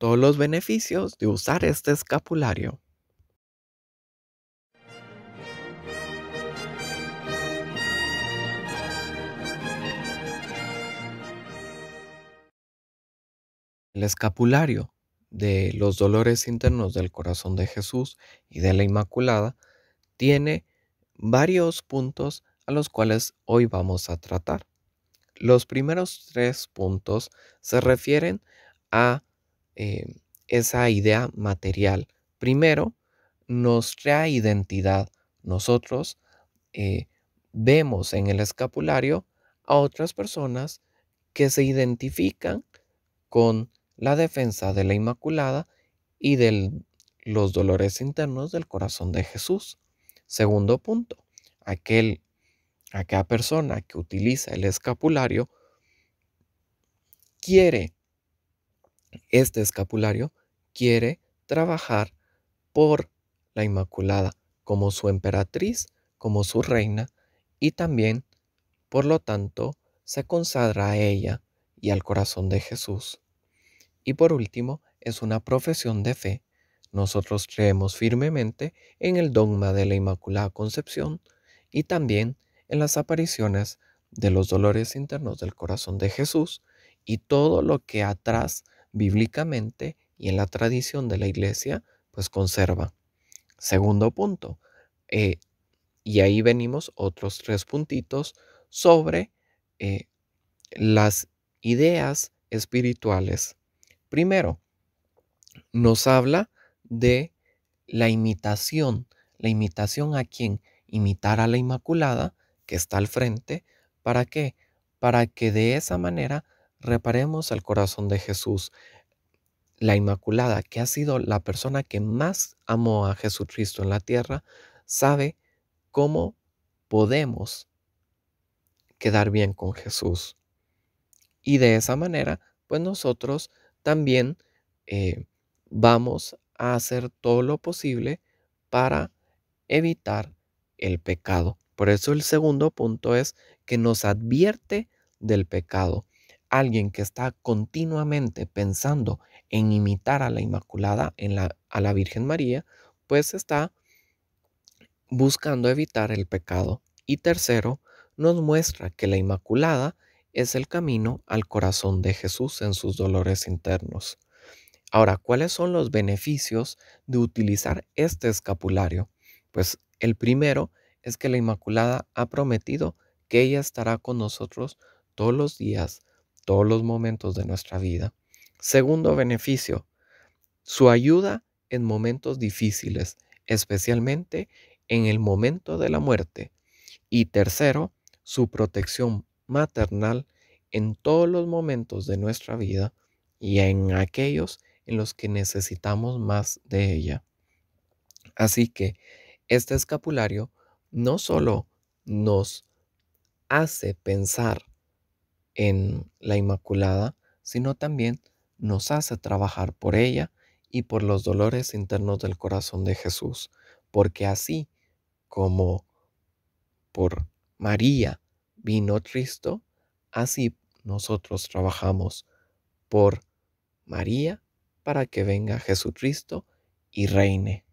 todos los beneficios de usar este escapulario. El escapulario de los dolores internos del corazón de Jesús y de la Inmaculada tiene varios puntos a los cuales hoy vamos a tratar. Los primeros tres puntos se refieren a eh, esa idea material. Primero, nuestra identidad. Nosotros eh, vemos en el escapulario a otras personas que se identifican con la defensa de la Inmaculada y de los dolores internos del corazón de Jesús. Segundo punto, aquel, aquella persona que utiliza el escapulario quiere este escapulario quiere trabajar por la Inmaculada como su emperatriz, como su reina y también, por lo tanto, se consagra a ella y al corazón de Jesús. Y por último, es una profesión de fe. Nosotros creemos firmemente en el dogma de la Inmaculada Concepción y también en las apariciones de los dolores internos del corazón de Jesús y todo lo que atrás bíblicamente y en la tradición de la iglesia, pues conserva. Segundo punto, eh, y ahí venimos otros tres puntitos sobre eh, las ideas espirituales. Primero, nos habla de la imitación. ¿La imitación a quien Imitar a la Inmaculada que está al frente. ¿Para qué? Para que de esa manera reparemos al corazón de Jesús, la Inmaculada, que ha sido la persona que más amó a Jesucristo en la tierra, sabe cómo podemos quedar bien con Jesús. Y de esa manera, pues nosotros también eh, vamos a hacer todo lo posible para evitar el pecado. Por eso el segundo punto es que nos advierte del pecado alguien que está continuamente pensando en imitar a la Inmaculada, en la, a la Virgen María, pues está buscando evitar el pecado. Y tercero, nos muestra que la Inmaculada es el camino al corazón de Jesús en sus dolores internos. Ahora, ¿cuáles son los beneficios de utilizar este escapulario? Pues el primero es que la Inmaculada ha prometido que ella estará con nosotros todos los días todos los momentos de nuestra vida. Segundo beneficio, su ayuda en momentos difíciles, especialmente en el momento de la muerte. Y tercero, su protección maternal en todos los momentos de nuestra vida y en aquellos en los que necesitamos más de ella. Así que este escapulario no solo nos hace pensar en la Inmaculada, sino también nos hace trabajar por ella y por los dolores internos del corazón de Jesús, porque así como por María vino Cristo, así nosotros trabajamos por María para que venga Jesucristo y reine.